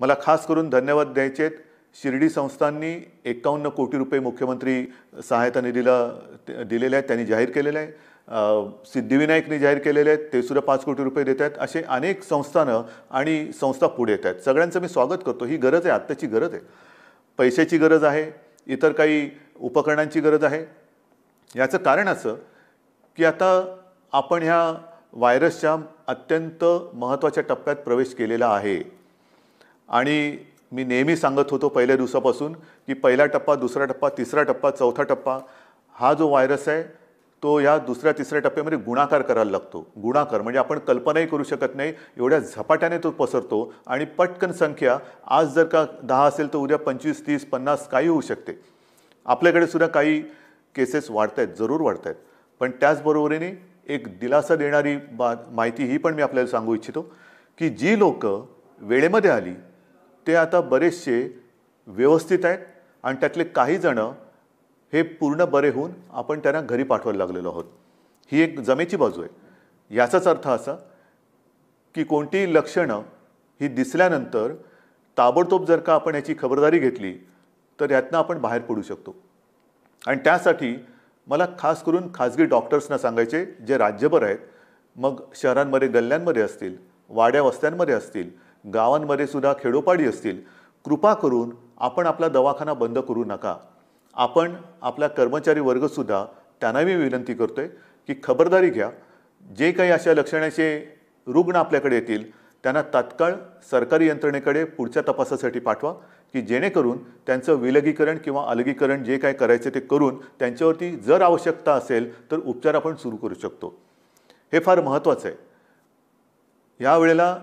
मला खास करून धन्यवाद आहेत शिर्डी संस्थांनी एकावन्न कोटी रुपये मुख्यमंत्री सहायता निधीला दिलेले आहेत त्यांनी जाहीर केलेलं आहे सिद्धिविनायकने जाहीर केलेले आहेत ते सुद्धा पाच कोटी रुपये देत आहेत असे अनेक संस्थानं आणि संस्था पुढे येत आहेत सगळ्यांचं मी स्वागत करतो ही गरज आहे आत्ताची गरज आहे पैशाची गरज आहे इतर काही उपकरणांची गरज आहे याचं कारण असं की आता आपण ह्या व्हायरसच्या अत्यंत महत्त्वाच्या टप्प्यात प्रवेश केलेला आहे आणि मी नेहमी सांगत होतो पहिल्या दिवसापासून की पहिला टप्पा दुसरा टप्पा तिसरा टप्पा चौथा टप्पा हा जो व्हायरस आहे तो या दुसऱ्या तिसऱ्या टप्प्यामध्ये गुणाकार करायला लागतो गुणाकार म्हणजे आपण कल्पनाही करू शकत नाही एवढ्या झपाट्याने तो पसरतो आणि पटकन संख्या आज जर का दहा असेल तर उद्या पंचवीस तीस पन्नास काही होऊ शकते आपल्याकडे सुद्धा काही केसेस वाढत आहेत जरूर वाढत आहेत पण त्याचबरोबरीने एक दिलासा देणारी बा माहिती ही पण मी आपल्याला सांगू इच्छितो की जी लोकं वेळेमध्ये आली ते आता बरेचसे व्यवस्थित आहेत आणि त्यातले जणं हे पूर्ण बरे होऊन आपण त्यांना घरी पाठवायला लागलेलो आहोत ही एक जमेची बाजू आहे याचाच अर्थ असा की कोणतीही लक्षणं ही दिसल्यानंतर ताबडतोब जर का आपण याची खबरदारी घेतली तर यातनं आपण बाहेर पडू शकतो आणि त्यासाठी मला खास करून खाजगी डॉक्टर्सना सांगायचे जे राज्यभर आहेत मग शहरांमध्ये गल्ल्यांमध्ये असतील वाड्या वस्त्यांमध्ये असतील गावांमध्ये सुद्धा खेडोपाडी असतील कृपा करून आपण आपला दवाखाना बंद करू नका आपण आपला कर्मचारी वर्गसुद्धा त्यांना मी विनंती करतो आहे की खबरदारी घ्या जे काही अशा लक्षणाचे रुग्ण आपल्याकडे येतील त्यांना तात्काळ सरकारी यंत्रणेकडे पुढच्या तपासासाठी पाठवा की जेणेकरून त्यांचं विलगीकरण किंवा अलगीकरण जे काय करायचं ते करून त्यांच्यावरती जर आवश्यकता असेल तर उपचार आपण सुरू करू शकतो हे फार महत्त्वाचं आहे वेळेला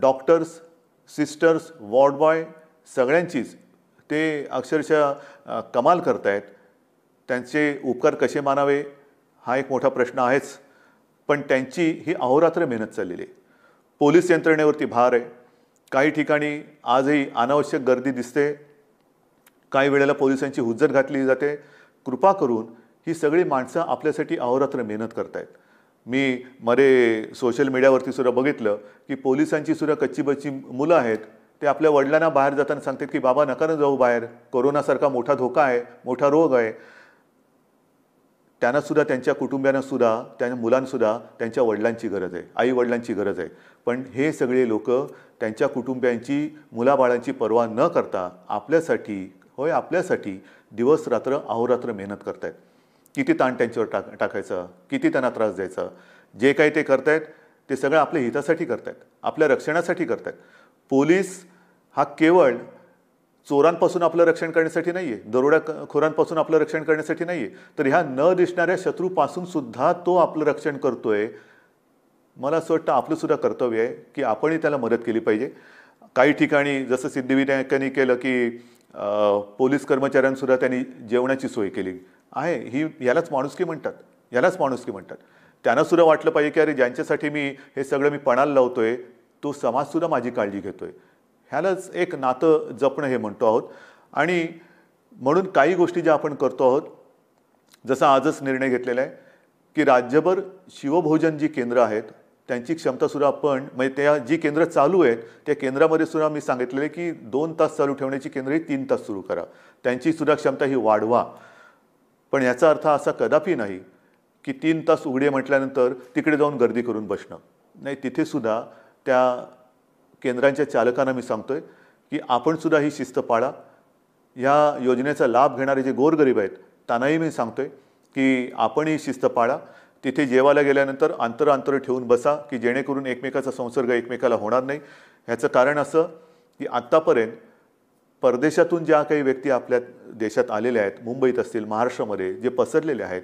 डॉक्टर्स सिस्टर्स वॉर्डबॉय बॉय सगळ्यांचीच ते अक्षरशः कमाल करतायत त्यांचे उपकार कसे मानावे हा एक मोठा प्रश्न आहेच पण त्यांची ही अहोरात्र मेहनत चाललेली आहे पोलीस यंत्रणेवरती भार आहे काही ठिकाणी आजही अनावश्यक गर्दी दिसते काही वेळेला पोलिसांची हुज्जत घातली जाते कृपा करून ही सगळी माणसं आपल्यासाठी अहोरात्र मेहनत करतायत मी मरे सोशल मीडियावरती सुद्धा बघितलं की पोलिसांची सुद्धा कच्ची बच्ची मुलं आहेत ते आपल्या वडिलांना बाहेर जाताना सांगतात की बाबा नका ना जाऊ बाहेर कोरोनासारखा मोठा धोका आहे मोठा रोग आहे त्यांना सुद्धा त्यांच्या कुटुंबियांनासुद्धा त्यांच्या मुलांसुद्धा त्यांच्या वडिलांची गरज आहे आई वडिलांची गरज आहे पण हे सगळे लोक त्यांच्या कुटुंबियांची मुलाबाळांची पर्वा न करता आपल्यासाठी होय आपल्यासाठी दिवस रात्र अहोरात्र मेहनत करतायत किती ताण त्यांच्यावर टाक टाकायचं किती त्यांना त्रास द्यायचा जे काही ते करतायत ते सगळं आपल्या हितासाठी करत आहेत आपल्या रक्षणासाठी करत आहेत पोलीस हा केवळ चोरांपासून आपलं रक्षण करण्यासाठी नाही आहे खोरांपासून आपलं रक्षण करण्यासाठी नाही आहे तर ह्या न दिसणाऱ्या शत्रूपासून सुद्धा तो आपलं रक्षण करतोय मला असं वाटतं आपलं सुद्धा कर्तव्य आहे की आपणही त्याला मदत केली पाहिजे काही ठिकाणी जसं सिद्धिविनायकांनी केलं की पोलीस कर्मचाऱ्यांसुद्धा त्यांनी जेवणाची सोय केली आहे ही यालाच माणुसकी म्हणतात यालाच माणुसकी म्हणतात त्यांना सुद्धा वाटलं पाहिजे की अरे ज्यांच्यासाठी मी हे सगळं मी पणाला लावतोय तो समाजसुद्धा माझी काळजी घेतोय ह्यालाच एक नातं जपणं हे म्हणतो आहोत आणि म्हणून काही गोष्टी ज्या आपण करतो आहोत जसा आजच निर्णय घेतलेला आहे की राज्यभर शिवभोजन जी केंद्र आहेत त्यांची क्षमतासुद्धा आपण म्हणजे त्या जी केंद्र चालू आहेत त्या केंद्रामध्ये सुद्धा मी सांगितलेलं की दोन तास चालू ठेवण्याची ही तीन तास सुरू करा त्यांची सुद्धा क्षमता ही वाढवा पण याचा अर्थ असा कदापि नाही की तीन तास उघडे म्हटल्यानंतर तिकडे जाऊन गर्दी करून बसणं नाही तिथेसुद्धा त्या केंद्रांच्या चालकांना मी सांगतो आहे की आपणसुद्धा ही शिस्त पाळा ह्या योजनेचा लाभ घेणारे जे गोरगरीब आहेत त्यांनाही मी सांगतो आहे की ही शिस्त पाळा तिथे जेवायला गेल्यानंतर अंतर अंतर ठेवून बसा की जेणेकरून एकमेकाचा संसर्ग एकमेकाला होणार नाही ह्याचं कारण असं की आत्तापर्यंत परदेशातून ज्या काही व्यक्ती आपल्या देशात आलेल्या आहेत मुंबईत असतील महाराष्ट्रामध्ये जे पसरलेले आहेत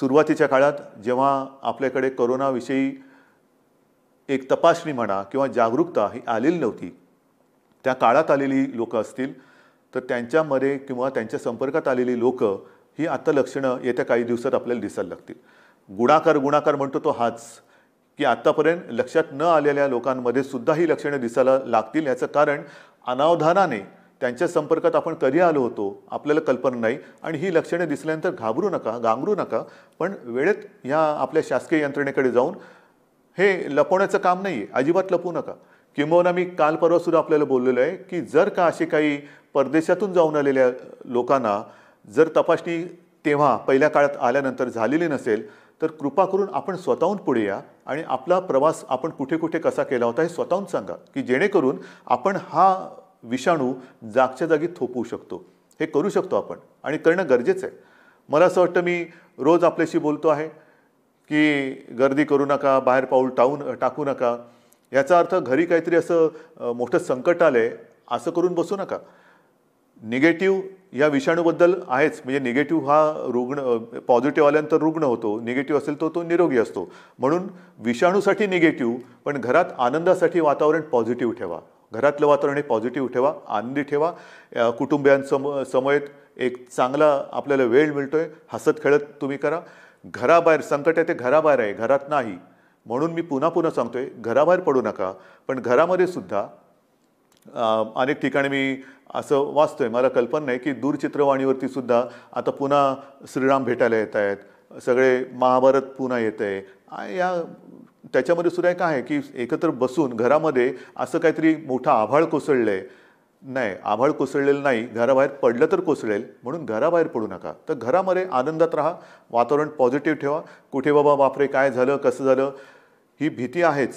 सुरुवातीच्या काळात जेव्हा आपल्याकडे करोनाविषयी एक तपासणी म्हणा किंवा जागरूकता ही आलेली नव्हती त्या काळात आलेली लोकं असतील तर त्यांच्यामध्ये किंवा त्यांच्या संपर्कात आलेली लोकं ही आता लक्षणं येत्या काही दिवसात आपल्याला दिसायला लागतील गुणाकार गुणाकार म्हणतो तो हाच की आत्तापर्यंत लक्षात न आलेल्या लोकांमध्ये सुद्धा ही लक्षणं दिसायला लागतील याचं कारण अनावधानाने त्यांच्या संपर्कात आपण कधी आलो होतो आपल्याला कल्पना नाही आणि ही लक्षणे दिसल्यानंतर घाबरू नका गांगरू नका पण वेळेत ह्या आपल्या शासकीय यंत्रणेकडे जाऊन हे लपवण्याचं काम नाही आहे अजिबात लपवू नका किंबहुना मी काल परवासुद्धा आपल्याला बोललेलो आहे की जर का असे काही परदेशातून जाऊन आलेल्या लोकांना जर तपासणी तेव्हा पहिल्या काळात आल्यानंतर झालेली नसेल तर कृपा करून आपण स्वतःहून पुढे या आणि आपला प्रवास आपण कुठे कुठे कसा केला होता हे स्वतःहून सांगा की जेणेकरून आपण हा विषाणू जागच्या जागी थोपवू शकतो हे करू शकतो आपण आणि करणं गरजेचं आहे मला असं वाटतं मी रोज आपल्याशी बोलतो आहे की गर्दी करू नका बाहेर पाऊल टाऊन टाकू नका याचा अर्थ घरी काहीतरी असं मोठं संकट आलं आहे असं करून बसू नका निगेटिव्ह या विषाणूबद्दल आहेच म्हणजे निगेटिव्ह हा रुग्ण पॉझिटिव्ह आल्यानंतर रुग्ण होतो निगेटिव्ह असेल तर तो, तो निरोगी असतो म्हणून विषाणूसाठी निगेटिव्ह पण घरात आनंदासाठी वातावरण पॉझिटिव्ह ठेवा घरातलं वातावरण हे पॉझिटिव्ह ठेवा आनंदी ठेवा कुटुंबियांसम समवेत एक चांगला आपल्याला वेळ मिळतो आहे हसत खेळत तुम्ही करा घराबाहेर संकट आहे ते घराबाहेर आहे घरात नाही म्हणून मी पुन्हा पुन्हा सांगतो आहे घराबाहेर पडू नका पण घरामध्ये सुद्धा अनेक ठिकाणी मी असं वाचतो आहे मला कल्पना नाही की दूरचित्रवाणीवरती सुद्धा आता पुन्हा श्रीराम भेटायला येत आहेत सगळे महाभारत पुन्हा येत आहे या त्याच्यामध्ये सुद्धा काय आहे की एकत्र बसून घरामध्ये असं काहीतरी मोठं आभाळ कोसळलं आहे नाही आभाळ कोसळलेलं नाही घराबाहेर पडलं तर कोसळेल म्हणून घराबाहेर पडू नका तर घरामध्ये आनंदात राहा वातावरण पॉझिटिव्ह ठेवा कुठे बाबा बापरे काय झालं कसं झालं ही भीती आहेच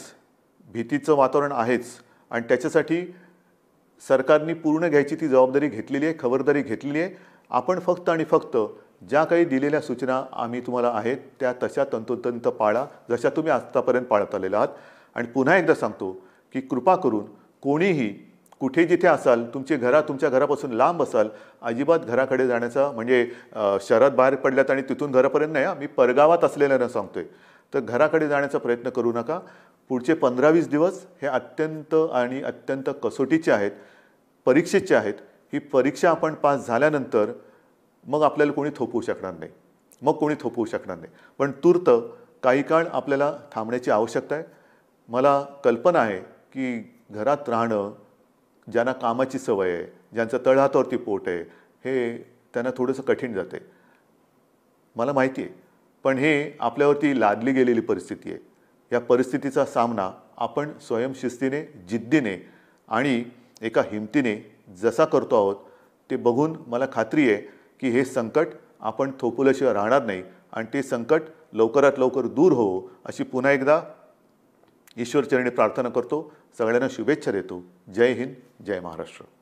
भीतीचं वातावरण आहेच आणि त्याच्यासाठी सरकारने पूर्ण घ्यायची ती जबाबदारी घेतलेली आहे खबरदारी घेतलेली आहे आपण फक्त आणि फक्त ज्या काही दिलेल्या सूचना आम्ही तुम्हाला आहेत त्या तशा तंतोतंत पाळा जशा तुम्ही आत्तापर्यंत पाळत आलेला आहात आणि पुन्हा एकदा सांगतो की कृपा करून कोणीही कुठे जिथे असाल तुमचे घरा तुमच्या घरापासून लांब असाल अजिबात घराकडे जाण्याचा म्हणजे शहरात बाहेर पडल्यात आणि तिथून घरापर्यंत नाही मी परगावात सांगतो सांगतोय तर घराकडे जाण्याचा प्रयत्न करू नका पुढचे पंधरा वीस दिवस हे अत्यंत आणि अत्यंत कसोटीचे आहेत परीक्षेचे आहेत ही परीक्षा आपण पास झाल्यानंतर मग आपल्याला कोणी थोपवू शकणार नाही मग कोणी थोपवू शकणार नाही पण तूर्त काही काळ आपल्याला थांबण्याची आवश्यकता आहे मला कल्पना आहे की घरात राहणं ज्यांना कामाची सवय आहे ज्यांचं तळहातावरती पोट आहे हे त्यांना थोडंसं कठीण जाते मला माहिती आहे पण हे आपल्यावरती लादली गेलेली परिस्थिती आहे या परिस्थितीचा सामना आपण स्वयंशिस्तीने जिद्दीने आणि एका हिमतीने जसा करतो आहोत ते बघून मला खात्री आहे की हे संकट आपण थोपवल्याशिवाय राहणार नाही आणि ते संकट लवकरात लवकर दूर होवो अशी पुन्हा एकदा ईश्वरचरणी प्रार्थना करतो सगळ्यांना शुभेच्छा देतो जय हिंद जय महाराष्ट्र